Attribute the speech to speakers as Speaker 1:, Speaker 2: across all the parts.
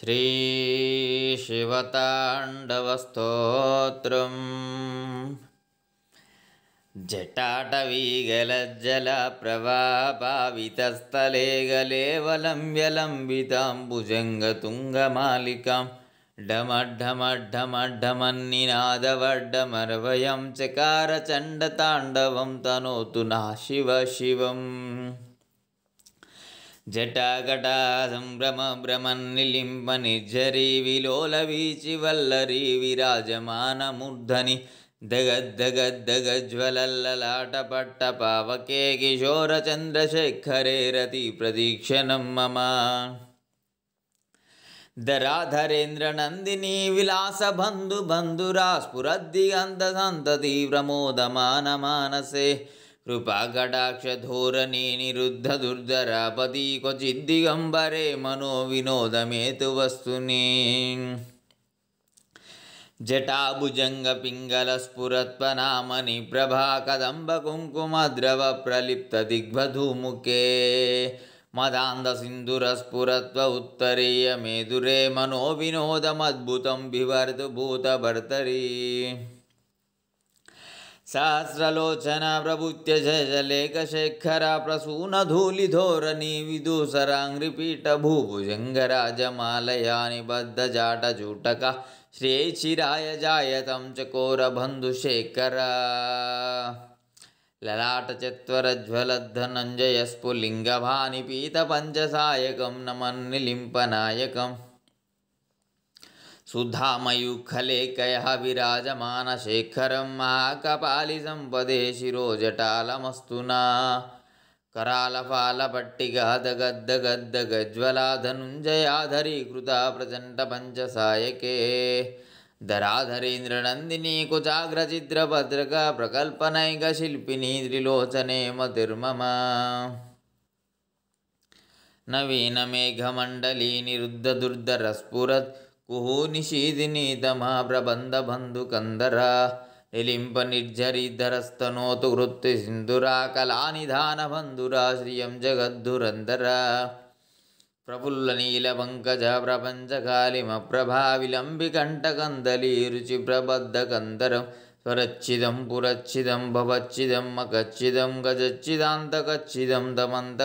Speaker 1: श्रीशिवताण्डवस्तोत्रम् जटाटविगलजलप्रभावितस्थले गले वलं विलम्बितां भुजङ्गतुङ्गमालिकां ढमड्ढमड्ढमड्ढमन्निनादड्ढमरवयं चकारचण्डताण्डवं तनोतु जटाकटासम्भ्रम भ्रमन्निलिम्बनिझरि विलोलभीचिवल्लरि विराजमानमूर्धनि जगद्दगद्दगज्वलल्ललाटपट्टपावके किशोरचन्द्रशेखरे रतिप्रदीक्षणं ममा धराधरेन्द्रनन्दिनीविलासबन्धुबन्धुरास्पुरद्दिगन्धसन्तति प्रमोदमानमानसे कृपाकटाक्षधूरणी निरुद्धदुर्धरापति क्वचिद्दिगम्बरे मनो विनोदमेतुवस्तुनी जटाबुजङ्गपिङ्गलस्फुरत्वनामनि प्रभाकदम्बकुङ्कुमद्रवप्रलिप्तदिग्भधूमुके मदान्धसिन्दुरस्फुरत्व उत्तरीय मेदुरे मनो विनोदमद्भुतं बिभर्तु సహస్రలోచన జలేఖ శేఖర ప్రసూన ధూళిధోరణి విదూసరాంగ్రిపీఠ భూభుజంగరాజమాలయాని బద్ధజాటజూటక శ్రేచిరాయ జాయతం చకోర బంధు శేఖర లలాట భాని చకోరబంధుశేఖర లలాటచత్వరజ్వలధనంజయస్ఫులింగభాని పీతపంచసాయకం నమన్నిలింపనాయకం सुधामयूखले विराजमानशेखरं महाकपालिसम्पदे शिरोजटालमस्तु न करालफालपट्टिगद कृता प्रचण्डपञ्चसायके धराधरीन्द्रनन्दिनी प्रकल्पनैकशिल्पिनी त्रिलोचने मतिर्मम निरुद्धदुर्धरस्फुरत् कुहो निषीदिनीतमः प्रबन्धबन्धुकन्धरा लिलिम्पनिर्झरिधरस्तनोतु कृत्तिसिन्धुरा कलानिधानबन्धुरा श्रियं जगद्धुरन्धरा प्रफुल्लनीलपङ्कज प्रपञ्चकालिमप्रभाविलम्बिकण्ठकन्दलीरुचिप्रबद्धकन्दरं स्वरच्छिदं पुरच्छिदं भवच्छिदं मच्छिदं गजच्चिदान्तकच्छिदं दमन्त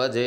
Speaker 1: भजे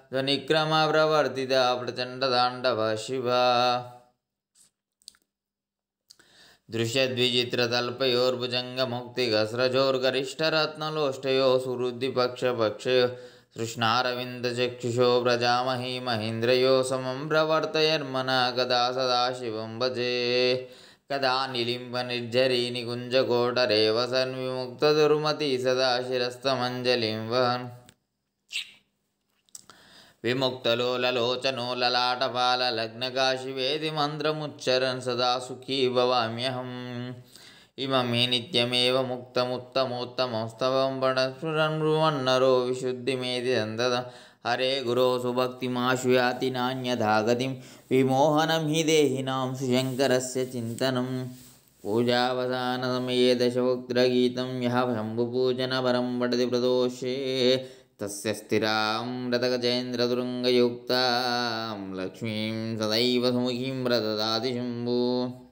Speaker 1: ध्वनिक्रमा प्रवर्तिता प्रचण्डदाण्डव शिव दृश्यद्विचित्रतल्पयोर्भुजङ्गमुक्तिघसरजोर्गरिष्ठरत्नलोष्टयोः सुहृदिपक्षपक्षयो कृष्णारविन्दचक्षुषो प्रजामहीमहेन्द्रयोः समं प्रवर्तयर्मना कदा सदाशिवं वजे कदा निलिम्बनिर्झरि निकुञ्जकोटरेवसन्विमुक्तदुरुमती सदाशिरस्तमञ्जलिम्बन् विमुक्तलोललोचनो ललाटपाललग्नकाशिवेदि मन्त्रमुच्चरन् सदा सुखी भवाम्यहम् इममे नित्यमेव मुक्तमुत्तमोत्तमंस्तवं वडन् मृमन्नरो विशुद्धिमेति सन्ददा हरे गुरो सुभक्तिमाशुव्याति नान्यथा गतिं विमोहनं हि देहिनां सुशङ्करस्य चिन्तनं पूजावसानसमये दशवक्त्रगीतं यः शम्भुपूजनपरं प्रदोषे तस्य स्थिरामृतगजयेन्द्रतुङ्गयुक्तां लक्ष्मीं सदैव सुमुखीं व्रददाति